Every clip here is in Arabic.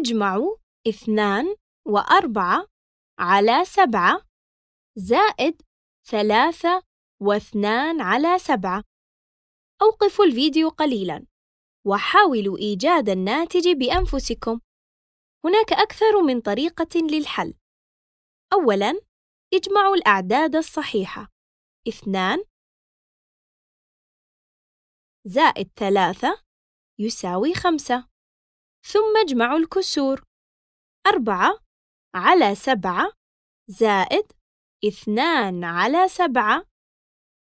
اجمعوا اثنان وأربعة على سبعة زائد ثلاثة واثنان على سبعة أوقفوا الفيديو قليلاً وحاولوا إيجاد الناتج بأنفسكم هناك أكثر من طريقة للحل أولاً اجمعوا الأعداد الصحيحة اثنان زائد ثلاثة يساوي خمسة ثم اجمعوا الكسور أربعة على سبعة زائد اثنان على سبعة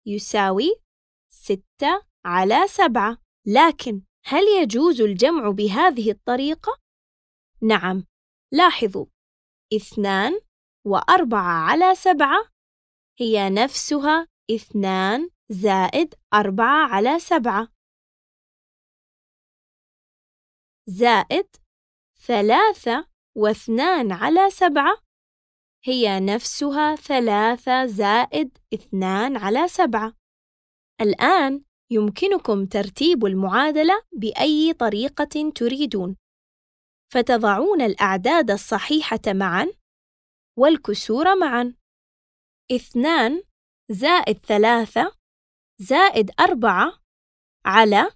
يساوي ستة على سبعة لكن هل يجوز الجمع بهذه الطريقة؟ نعم لاحظوا اثنان وأربعة على سبعة هي نفسها اثنان زائد أربعة على سبعة زائد ثلاثة واثنان على سبعة هي نفسها ثلاثة زائد اثنان على سبعة الآن يمكنكم ترتيب المعادلة بأي طريقة تريدون فتضعون الأعداد الصحيحة معًا والكسور معًا اثنان زائد ثلاثة زائد أربعة على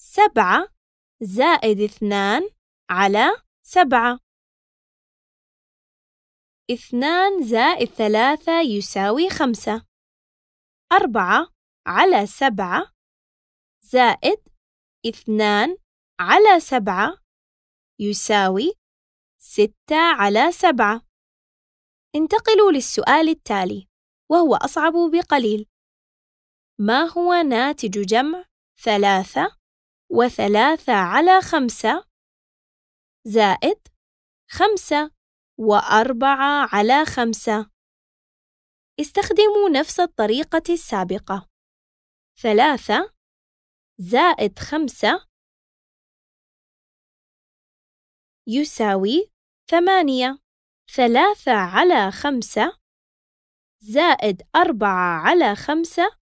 سبعة زائد اثنان على سبعة اثنان زائد ثلاثة يساوي خمسة أربعة على سبعة زائد اثنان على سبعة يساوي ستة على سبعة انتقلوا للسؤال التالي وهو أصعب بقليل ما هو ناتج جمع ثلاثة وثلاثة على خمسة زائد خمسة وأربعة على خمسة استخدموا نفس الطريقة السابقة ثلاثة زائد خمسة يساوي ثمانية ثلاثة على خمسة زائد أربعة على خمسة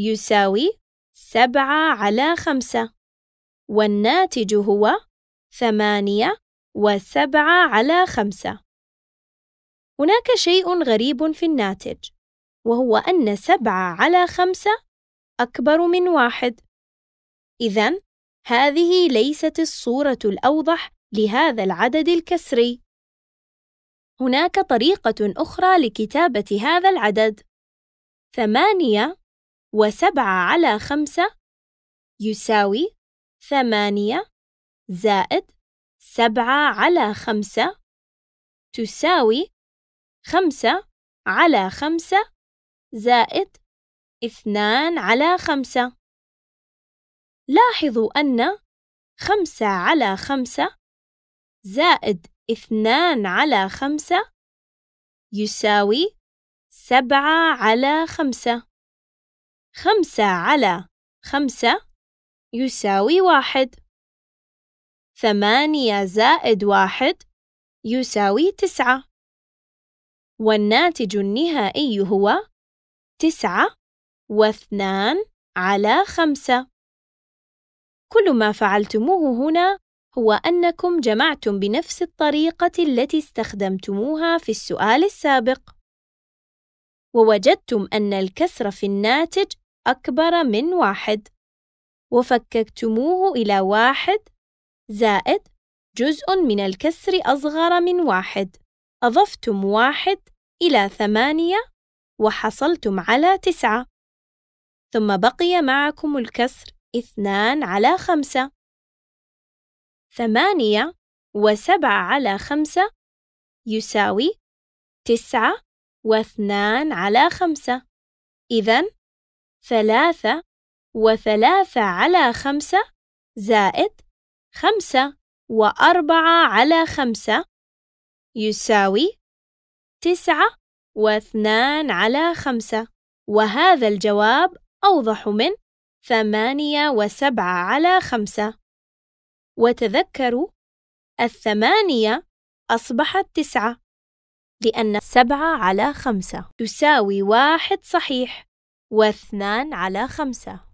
يساوي سبعة على خمسة والناتج هو ثمانية وسبعة على خمسة هناك شيء غريب في الناتج وهو أن سبعة على خمسة أكبر من واحد إذا هذه ليست الصورة الأوضح لهذا العدد الكسري هناك طريقة أخرى لكتابة هذا العدد ثمانية وسبعة على خمسة يساوي ثمانية زائد سبعة على خمسة تساوي خمسة على خمسة زائد اثنان على خمسة لاحظوا أن خمسة على خمسة زائد اثنان على خمسة يساوي سبعة على خمسة خمسة على خمسة يساوي واحد ثمانية زائد واحد يساوي تسعة والناتج النهائي هو تسعة واثنان على خمسة كل ما فعلتموه هنا هو أنكم جمعتم بنفس الطريقة التي استخدمتموها في السؤال السابق ووجدتم أن الكسر في الناتج أكبر من واحد وفككتموه إلى واحد زائد جزء من الكسر أصغر من واحد أضفتم واحد إلى ثمانية وحصلتم على تسعة ثم بقي معكم الكسر اثنان على خمسة ثمانية وسبعة على خمسة يساوي تسعة واثنان على خمسة إذا ثلاثة وثلاثة على خمسة زائد خمسة وأربعة على خمسة يساوي تسعة واثنان على خمسة وهذا الجواب أوضح من ثمانية وسبعة على خمسة وتذكروا الثمانية أصبحت تسعة لأن سبعة على خمسة تساوي واحد صحيح واثنان على خمسة